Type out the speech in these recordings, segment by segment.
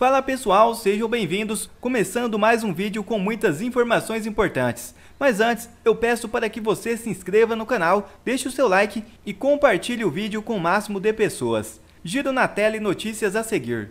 Fala pessoal, sejam bem-vindos, começando mais um vídeo com muitas informações importantes. Mas antes, eu peço para que você se inscreva no canal, deixe o seu like e compartilhe o vídeo com o máximo de pessoas. Giro na tela e notícias a seguir.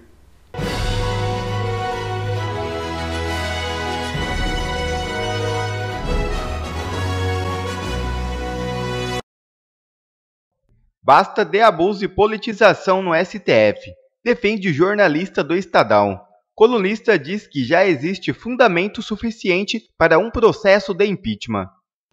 Basta de abuso e politização no STF defende jornalista do Estadão. Colunista diz que já existe fundamento suficiente para um processo de impeachment.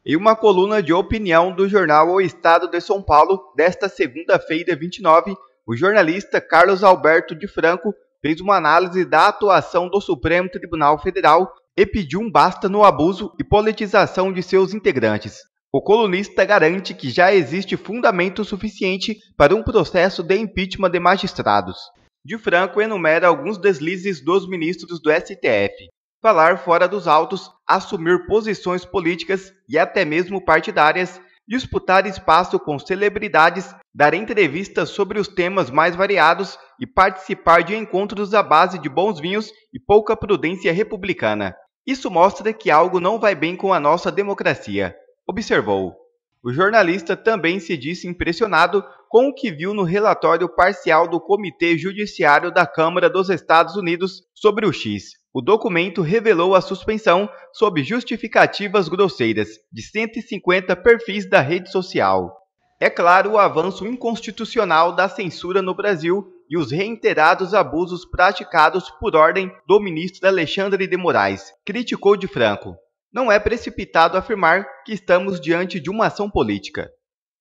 Em uma coluna de opinião do jornal O Estado de São Paulo, desta segunda-feira, 29, o jornalista Carlos Alberto de Franco fez uma análise da atuação do Supremo Tribunal Federal e pediu um basta no abuso e politização de seus integrantes. O colunista garante que já existe fundamento suficiente para um processo de impeachment de magistrados. De Franco enumera alguns deslizes dos ministros do STF. Falar fora dos autos, assumir posições políticas e até mesmo partidárias, disputar espaço com celebridades, dar entrevistas sobre os temas mais variados e participar de encontros à base de bons vinhos e pouca prudência republicana. Isso mostra que algo não vai bem com a nossa democracia observou. O jornalista também se disse impressionado com o que viu no relatório parcial do Comitê Judiciário da Câmara dos Estados Unidos sobre o X. O documento revelou a suspensão sob justificativas grosseiras de 150 perfis da rede social. É claro o avanço inconstitucional da censura no Brasil e os reiterados abusos praticados por ordem do ministro Alexandre de Moraes, criticou de Franco não é precipitado afirmar que estamos diante de uma ação política.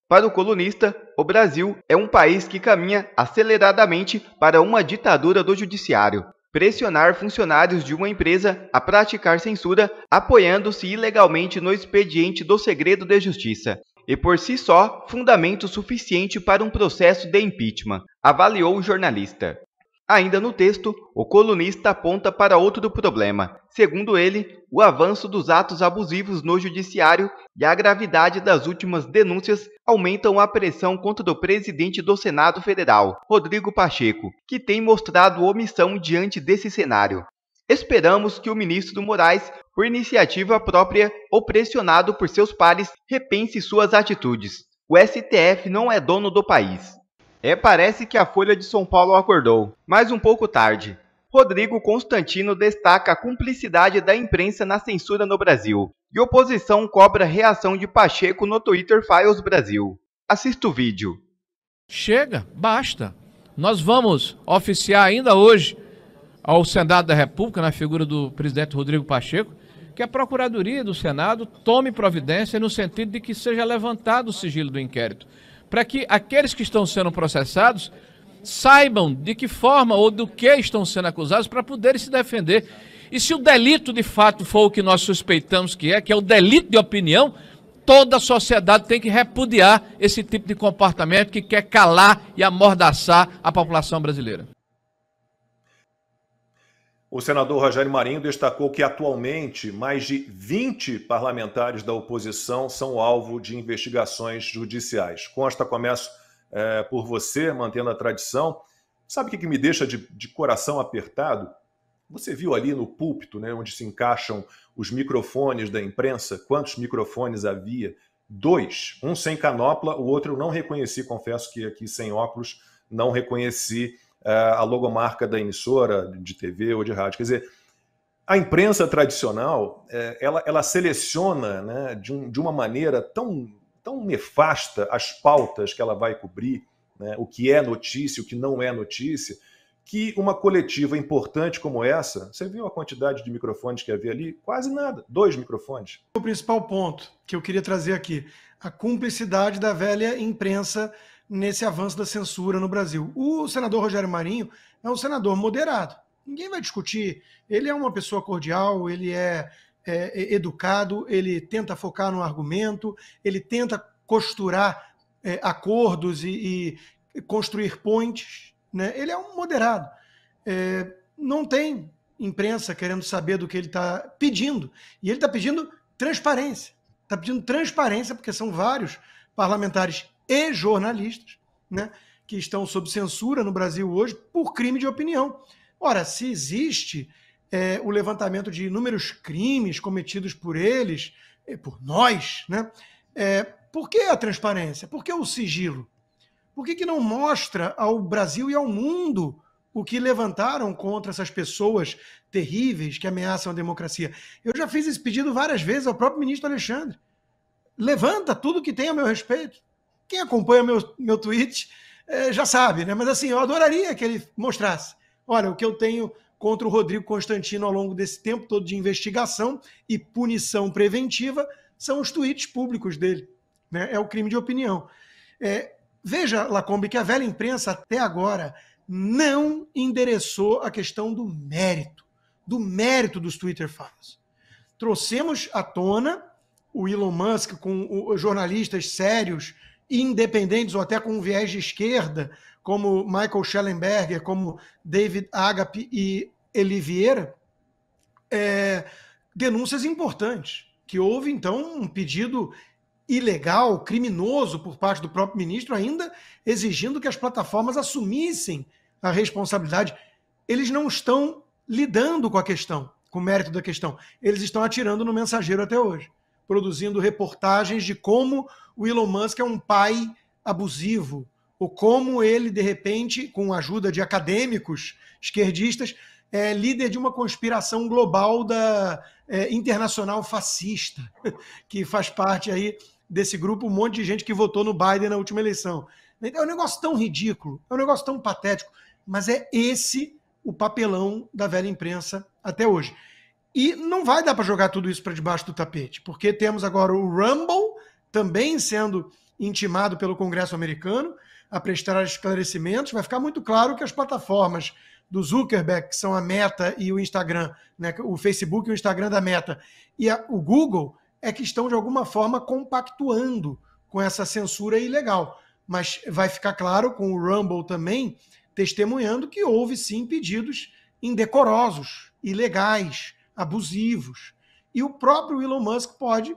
Para o colunista, o Brasil é um país que caminha aceleradamente para uma ditadura do judiciário. Pressionar funcionários de uma empresa a praticar censura apoiando-se ilegalmente no expediente do segredo de justiça e por si só fundamento suficiente para um processo de impeachment, avaliou o jornalista. Ainda no texto, o colunista aponta para outro problema. Segundo ele, o avanço dos atos abusivos no judiciário e a gravidade das últimas denúncias aumentam a pressão contra o presidente do Senado Federal, Rodrigo Pacheco, que tem mostrado omissão diante desse cenário. Esperamos que o ministro Moraes, por iniciativa própria ou pressionado por seus pares, repense suas atitudes. O STF não é dono do país. É, parece que a Folha de São Paulo acordou, mas um pouco tarde. Rodrigo Constantino destaca a cumplicidade da imprensa na censura no Brasil e oposição cobra reação de Pacheco no Twitter Files Brasil. Assista o vídeo. Chega, basta. Nós vamos oficiar ainda hoje ao Senado da República, na figura do presidente Rodrigo Pacheco, que a Procuradoria do Senado tome providência no sentido de que seja levantado o sigilo do inquérito para que aqueles que estão sendo processados saibam de que forma ou do que estão sendo acusados para poderem se defender. E se o delito de fato for o que nós suspeitamos que é, que é o delito de opinião, toda a sociedade tem que repudiar esse tipo de comportamento que quer calar e amordaçar a população brasileira. O senador Rogério Marinho destacou que atualmente mais de 20 parlamentares da oposição são alvo de investigações judiciais. Consta, começo é, por você, mantendo a tradição. Sabe o que, me deixa de, de coração apertado? Você viu ali no púlpito, né, onde se encaixam os microfones da imprensa, quantos microfones havia? Dois, um sem canopla, o outro eu não reconheci, confesso que aqui sem óculos não reconheci é, a logomarca da emissora de TV ou de rádio. Quer dizer, a imprensa tradicional é, ela, ela seleciona né, de, um, de uma maneira tão, tão nefasta as pautas que ela vai cobrir, né, o que é notícia, o que não é notícia, que uma coletiva importante como essa, você viu a quantidade de microfones que havia ali? Quase nada, dois microfones. O principal ponto que eu queria trazer aqui, a cumplicidade da velha imprensa nesse avanço da censura no Brasil. O senador Rogério Marinho é um senador moderado. Ninguém vai discutir. Ele é uma pessoa cordial, ele é, é, é educado, ele tenta focar no argumento, ele tenta costurar é, acordos e, e, construir pontes. Né? Ele é um moderado. É, não tem imprensa querendo saber do que ele está pedindo. E ele está pedindo transparência. Está pedindo transparência, porque são vários parlamentares e jornalistas, né, que estão sob censura no Brasil hoje por crime de opinião. Ora, se existe é, o levantamento de inúmeros crimes cometidos por eles, é, por nós, né, é, por que a transparência? Por que o sigilo? Por que, que não mostra ao Brasil e ao mundo o que levantaram contra essas pessoas terríveis que ameaçam a democracia? Eu já fiz esse pedido várias vezes ao próprio ministro Alexandre. Levanta tudo que tem a meu respeito. Quem acompanha meu, meu tweet é, já sabe, né? Mas assim, eu adoraria que ele mostrasse. Olha, o que eu tenho contra o Rodrigo Constantino ao longo desse tempo todo de investigação e punição preventiva são os tweets públicos dele. Né? É o crime de opinião. É, veja, Lacombe, que a velha imprensa até agora não endereçou a questão do mérito, do mérito dos Twitter Files. Trouxemos à tona o Elon Musk com jornalistas sérios independentes ou até com um viés de esquerda, como Michael Schellenberger, como David Agape e Eli Vieira, é, denúncias importantes, que houve então um pedido ilegal, criminoso por parte do próprio ministro, ainda exigindo que as plataformas assumissem a responsabilidade. Eles não estão lidando com a questão, com o mérito da questão. Eles estão atirando no mensageiro até hoje, produzindo reportagens de como o Elon Musk é um pai abusivo, ou como ele, de repente, com a ajuda de acadêmicos esquerdistas, é líder de uma conspiração global da é, internacional fascista, que faz parte aí desse grupo, um monte de gente que votou no Biden na última eleição. Então, é um negócio tão ridículo, é um negócio tão patético, mas é esse o papelão da velha imprensa até hoje. E não vai dar para jogar tudo isso para debaixo do tapete, porque temos agora o Rumble, também sendo intimado pelo Congresso americano a prestar esclarecimentos. Vai ficar muito claro que as plataformas do Zuckerberg, que são a Meta e o Instagram, né, o Facebook e o Instagram da Meta, e a, o Google, é que estão de alguma forma compactuando com essa censura ilegal. Mas vai ficar claro com o Rumble também testemunhando que houve sim pedidos indecorosos, ilegais, abusivos. E o próprio Elon Musk pode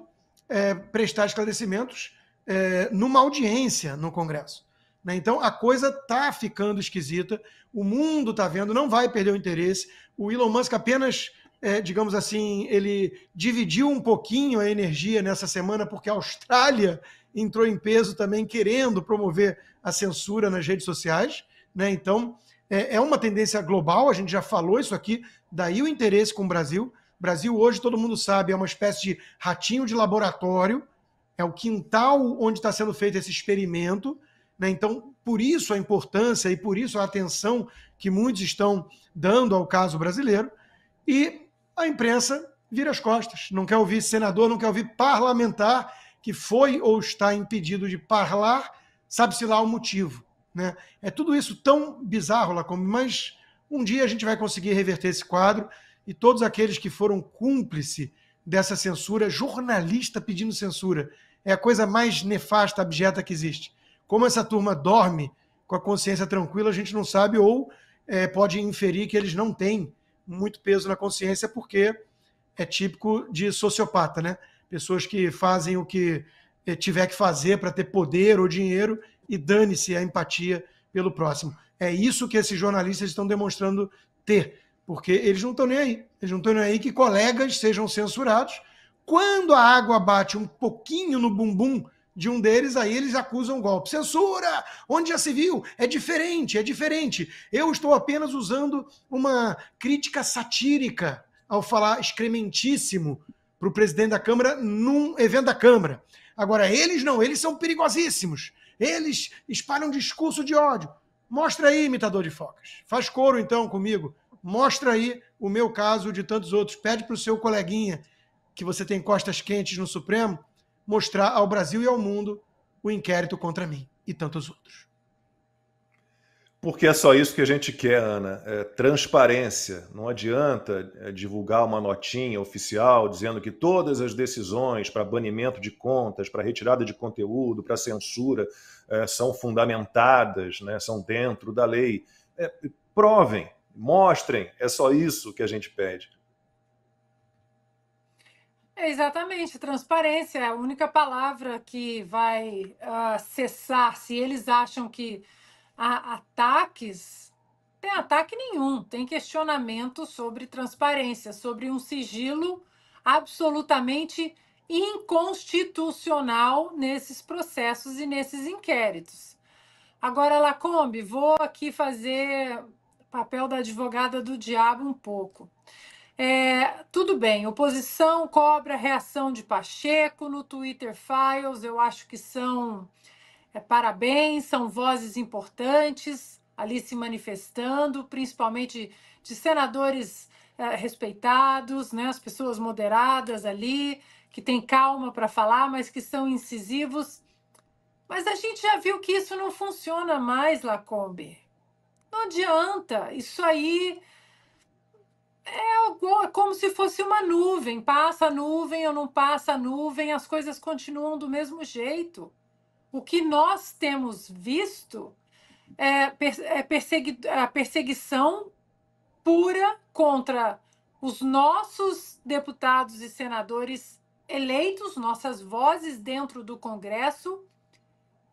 é, prestar esclarecimentos é, numa audiência no Congresso. Né? Então a coisa está ficando esquisita, o mundo está vendo, não vai perder o interesse. O Elon Musk apenas, é, digamos assim, ele dividiu um pouquinho a energia nessa semana, porque a Austrália entrou em peso também querendo promover a censura nas redes sociais. Né? Então é, é uma tendência global, a gente já falou isso aqui, daí o interesse com o Brasil. O Brasil hoje, todo mundo sabe, é uma espécie de ratinho de laboratório, é o quintal onde está sendo feito esse experimento. Né? Então, por isso a importância e por isso a atenção que muitos estão dando ao caso brasileiro. E a imprensa vira as costas, não quer ouvir senador, não quer ouvir parlamentar que foi ou está impedido de parlar, sabe-se lá o motivo. Né? É tudo isso tão bizarro, Lacombe, mas um dia a gente vai conseguir reverter esse quadro e todos aqueles que foram cúmplice dessa censura, jornalista pedindo censura, é a coisa mais nefasta, abjeta que existe. Como essa turma dorme com a consciência tranquila, a gente não sabe, ou é, pode inferir que eles não têm muito peso na consciência, porque é típico de sociopata, né? Pessoas que fazem o que é, tiver que fazer para ter poder ou dinheiro e dane-se a empatia pelo próximo. É isso que esses jornalistas estão demonstrando ter porque eles não estão nem aí. Eles não estão nem aí que colegas sejam censurados. Quando a água bate um pouquinho no bumbum de um deles, aí eles acusam golpe. Censura! Onde já se viu? É diferente, é diferente. Eu estou apenas usando uma crítica satírica ao falar excrementíssimo para o presidente da Câmara num evento da Câmara. Agora, eles não, eles são perigosíssimos. Eles espalham discurso de ódio. Mostra aí, imitador de focas. Faz coro então comigo mostra aí o meu caso de tantos outros. Pede para o seu coleguinha que você tem costas quentes no Supremo mostrar ao Brasil e ao mundo o inquérito contra mim e tantos outros. Porque é só isso que a gente quer, Ana. É transparência. Não adianta é, divulgar uma notinha oficial dizendo que todas as decisões para banimento de contas, para retirada de conteúdo, para censura é, são fundamentadas, né, são dentro da lei. É, provem, Mostrem, é só isso que a gente pede. É exatamente, transparência é a única palavra que vai uh, cessar. Se eles acham que há ataques, tem ataque nenhum, tem questionamento sobre transparência, sobre um sigilo absolutamente inconstitucional nesses processos e nesses inquéritos. Agora, Lacombe, vou aqui fazer papel da advogada do diabo um pouco. É, tudo bem, oposição cobra reação de Pacheco no Twitter Files, eu acho que são é, parabéns, são vozes importantes ali se manifestando, principalmente de senadores é, respeitados, né, as pessoas moderadas ali, que têm calma para falar, mas que são incisivos. Mas a gente já viu que isso não funciona mais, Lacombe. Não adianta, isso aí é, é como se fosse uma nuvem, passa a nuvem ou não passa a nuvem, as coisas continuam do mesmo jeito. O que nós temos visto é, é persegui a perseguição pura contra os nossos deputados e senadores eleitos, nossas vozes dentro do Congresso,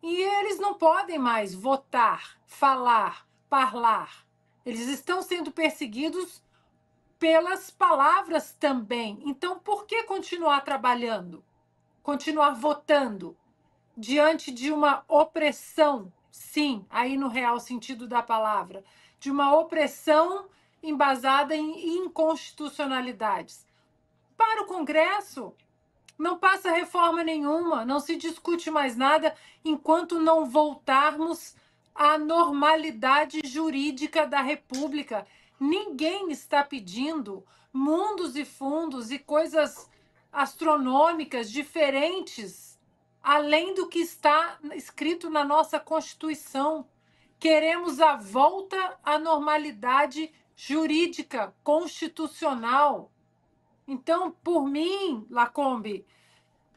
e eles não podem mais votar, falar, falar. Eles estão sendo perseguidos pelas palavras também. Então, por que continuar trabalhando? Continuar votando diante de uma opressão, sim, aí no real sentido da palavra, de uma opressão embasada em inconstitucionalidades. Para o Congresso, não passa reforma nenhuma, não se discute mais nada enquanto não voltarmos a normalidade jurídica da República. Ninguém está pedindo mundos e fundos e coisas astronômicas diferentes além do que está escrito na nossa Constituição. Queremos a volta à normalidade jurídica constitucional. Então, por mim, Lacombe,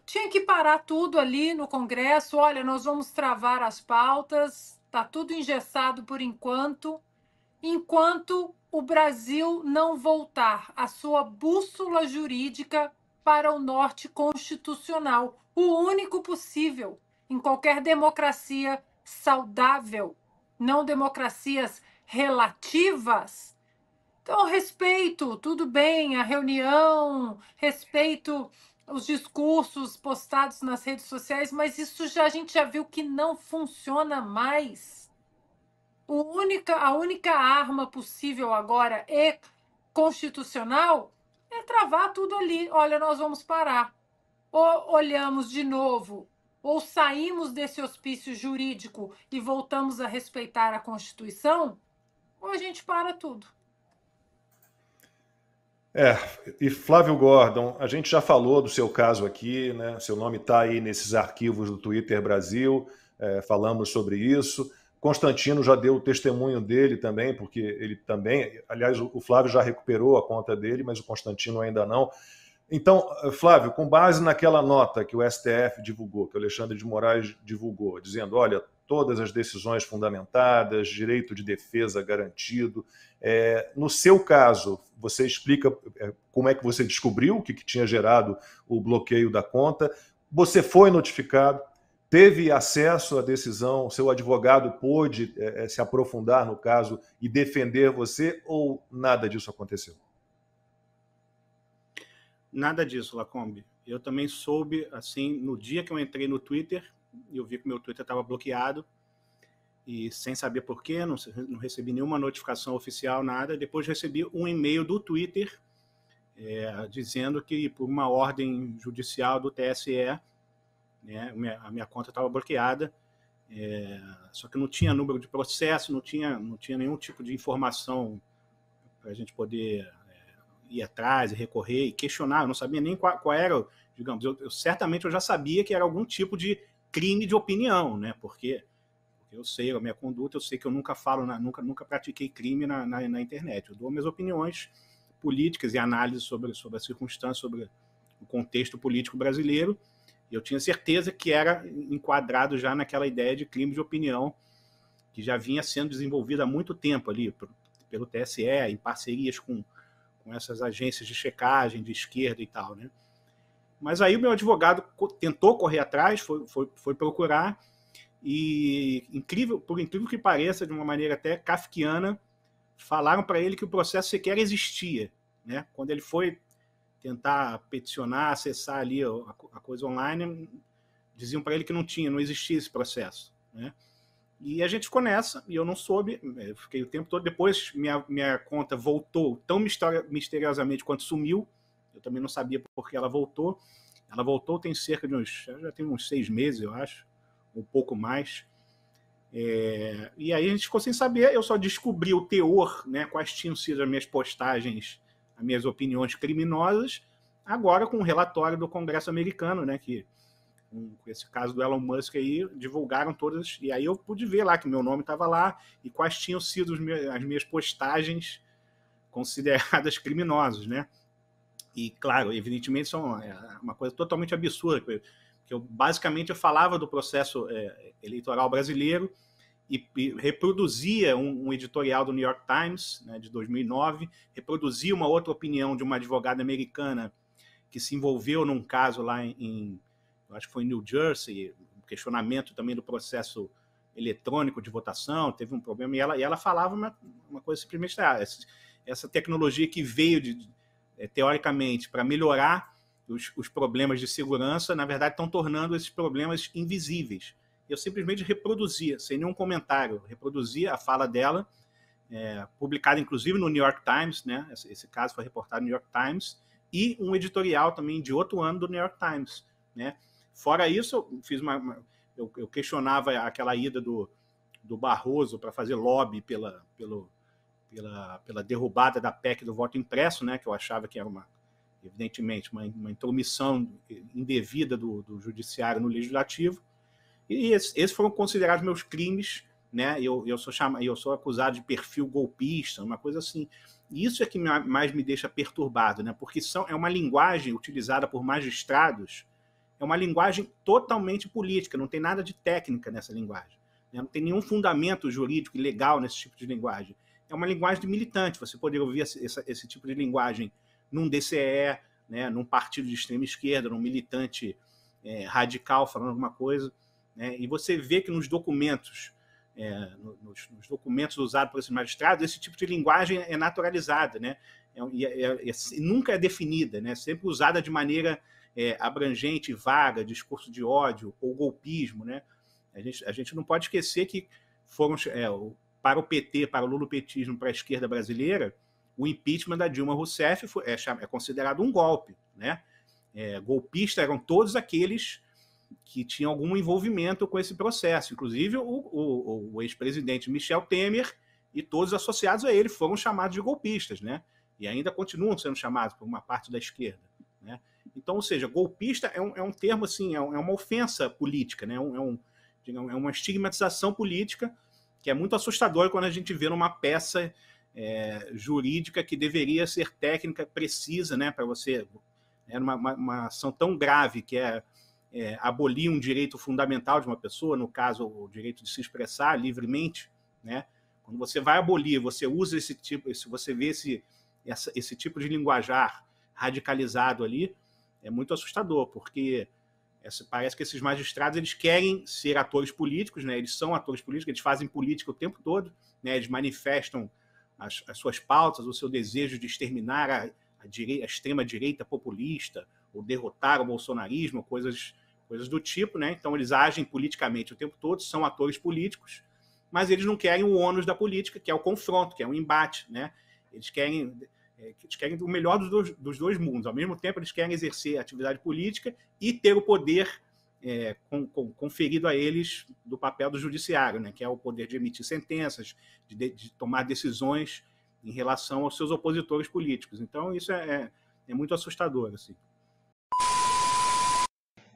tinha que parar tudo ali no Congresso. Olha, nós vamos travar as pautas, Está tudo engessado por enquanto, enquanto o Brasil não voltar a sua bússola jurídica para o norte constitucional, o único possível em qualquer democracia saudável, não democracias relativas. Então, respeito, tudo bem, a reunião, respeito os discursos postados nas redes sociais, mas isso já a gente já viu que não funciona mais. O única, a única arma possível agora e constitucional é travar tudo ali. Olha, nós vamos parar. Ou olhamos de novo, ou saímos desse hospício jurídico e voltamos a respeitar a Constituição, ou a gente para tudo. É, e Flávio Gordon, a gente já falou do seu caso aqui, né? Seu nome está aí nesses arquivos do Twitter Brasil, é, falamos sobre isso. Constantino já deu o testemunho dele também, porque ele também, aliás, o Flávio já recuperou a conta dele, mas o Constantino ainda não. Então, Flávio, com base naquela nota que o STF divulgou, que o Alexandre de Moraes divulgou, dizendo: olha, todas as decisões fundamentadas, direito de defesa garantido. É, no seu caso, você explica é, como é que você descobriu o que, que tinha gerado o bloqueio da conta. Você foi notificado, teve acesso à decisão, seu advogado pôde é, é, se aprofundar no caso e defender você, ou nada disso aconteceu? Nada disso, Lacombe. Eu também soube, assim, no dia que eu entrei no Twitter, eu vi que meu Twitter estava bloqueado e sem saber porquê, não, não recebi nenhuma notificação oficial, nada. Depois recebi um e-mail do Twitter é, dizendo que por uma ordem judicial do TSE, né, minha, a minha conta estava bloqueada. É, só que não tinha número de processo, não tinha, não tinha nenhum tipo de informação para a gente poder é, ir atrás e recorrer e questionar. Eu não sabia nem qual, qual era, digamos, eu, eu, certamente eu já sabia que era algum tipo de crime de opinião, né? Porque eu sei a minha conduta, eu sei que eu nunca falo, na, nunca, nunca pratiquei crime na, na, na, internet. Eu dou minhas opiniões políticas e análises sobre, sobre a circunstância, sobre o contexto político brasileiro. E eu tinha certeza que era enquadrado já naquela ideia de crime de opinião que já vinha sendo desenvolvida há muito tempo ali pelo TSE, em parcerias com, com essas agências de checagem de esquerda e tal, né? Mas aí o meu advogado tentou correr atrás, foi, foi, foi procurar, e incrível, por incrível que pareça, de uma maneira até kafkiana, falaram para ele que o processo sequer existia. Né? Quando ele foi tentar peticionar, acessar ali a, coisa online, diziam para ele que não tinha, não existia esse processo. Né? E a gente ficou nessa, e eu não soube, eu fiquei o tempo todo. Depois minha, minha conta voltou tão misteriosamente quanto sumiu, eu também não sabia porque ela voltou. Ela voltou tem cerca de uns, já tem uns seis meses, eu acho, um pouco mais. É, e aí a gente ficou sem saber, eu só descobri o teor, né, quais tinham sido as minhas postagens, as minhas opiniões criminosas, agora com o um relatório do Congresso americano, né, que com esse caso do Elon Musk aí, divulgaram todas, e aí eu pude ver lá que meu nome estava lá e quais tinham sido as minhas postagens consideradas criminosas, né? E, claro, evidentemente, são é, uma coisa totalmente absurda, que eu basicamente eu falava do processo é, eleitoral brasileiro e, e reproduzia um, um, editorial do New York Times, né, de 2009, reproduzia uma outra opinião de uma advogada americana que se envolveu num caso lá em, em acho que foi em New Jersey, questionamento também do processo eletrônico de votação, teve um problema, e ela, e ela falava uma, uma coisa simplesmente, ah, essa, essa tecnologia que veio de, é, teoricamente, para melhorar os, os, problemas de segurança, na verdade, estão tornando esses problemas invisíveis. Eu simplesmente reproduzia, sem nenhum comentário, reproduzia a fala dela, é, publicada inclusive no New York Times, né? Esse, esse, caso foi reportado no New York Times, e um editorial também de outro ano do New York Times, né? Fora isso, eu fiz uma, uma eu, eu questionava aquela ida do, do Barroso para fazer lobby pela, pelo, pela, pela derrubada da PEC do voto impresso, né, que eu achava que era uma, evidentemente, uma, uma intromissão indevida do, do judiciário no legislativo. E esses, esses foram considerados meus crimes, né? Eu, eu sou chama, eu sou acusado de perfil golpista, uma coisa assim. E isso é que mais me deixa perturbado, né? Porque são, é uma linguagem utilizada por magistrados, é uma linguagem totalmente política, não tem nada de técnica nessa linguagem. Né? Não tem nenhum fundamento jurídico e legal nesse tipo de linguagem é uma linguagem de militante. Você poderia ouvir esse, esse, tipo de linguagem num DCE, né, num partido de extrema esquerda, num militante é, radical falando alguma coisa. Né, e você vê que nos documentos, é, nos, nos, documentos usados por esses magistrados, esse tipo de linguagem é naturalizada, né, é, é, é, é nunca é definida, né, sempre usada de maneira abrangente, vaga, discurso de ódio ou golpismo. Né. A, gente, a gente não pode esquecer que foram para o PT, para o lulopetismo, para a esquerda brasileira, o impeachment da Dilma Rousseff foi, é, é, considerado um golpe. Né? É, golpista eram todos aqueles que tinham algum envolvimento com esse processo, inclusive o, o, o ex-presidente Michel Temer e todos associados a ele foram chamados de golpistas, né? E ainda continuam sendo chamados por uma parte da esquerda, né? Então, ou seja, golpista é um, é um termo assim, é, um, é uma ofensa política, né? É, um, é, um, é uma estigmatização política que é muito assustador quando a gente vê numa peça é, jurídica que deveria ser técnica precisa, né, para você, é né, uma, uma, uma, ação tão grave que é, é, abolir um direito fundamental de uma pessoa, no caso o direito de se expressar livremente, né? Quando você vai abolir, você usa esse tipo, se você vê esse essa, esse tipo de linguajar radicalizado ali, é muito assustador, porque essa, parece que esses magistrados eles querem ser atores políticos, né? Eles são atores políticos, eles fazem política o tempo todo, né? Eles manifestam as, as suas pautas, o seu desejo de exterminar a, a, direita, a extrema direita populista ou derrotar o bolsonarismo, coisas coisas do tipo, né? Então eles agem politicamente o tempo todo, são atores políticos, mas eles não querem o ônus da política, que é o confronto, que é o embate, né? Eles querem é, eles querem o melhor dos dois, dos dois, mundos. Ao mesmo tempo, eles querem exercer atividade política e ter o poder é, com, com, conferido a eles do papel do judiciário, né, que é o poder de emitir sentenças, de, de, de tomar decisões em relação aos seus opositores políticos. Então, isso é, é, é muito assustador. Assim.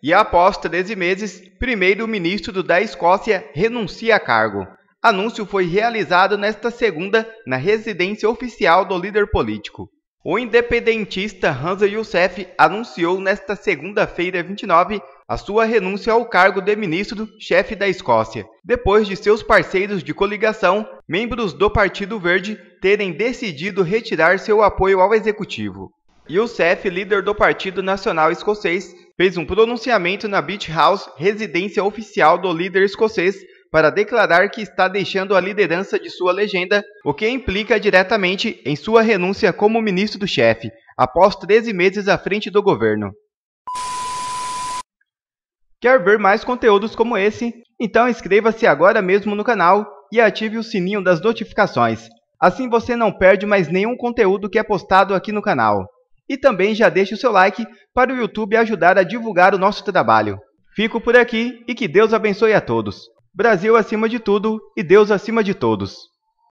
E após 13 meses, primeiro-ministro da Escócia renuncia a cargo. Anúncio foi realizado nesta segunda na residência oficial do líder político. O independentista Hansa Youssef anunciou nesta segunda-feira 29 a sua renúncia ao cargo de ministro-chefe da Escócia, depois de seus parceiros de coligação, membros do Partido Verde, terem decidido retirar seu apoio ao executivo. Youssef, líder do Partido Nacional Escocês, fez um pronunciamento na Beach House, residência oficial do líder escocês, para declarar que está deixando a liderança de sua legenda, o que implica diretamente em sua renúncia como ministro do chefe, após 13 meses à frente do governo. Quer ver mais conteúdos como esse? Então inscreva-se agora mesmo no canal e ative o sininho das notificações. Assim você não perde mais nenhum conteúdo que é postado aqui no canal. E também já deixe o seu like para o YouTube ajudar a divulgar o nosso trabalho. Fico por aqui e que Deus abençoe a todos. Brasil acima de tudo e Deus acima de todos.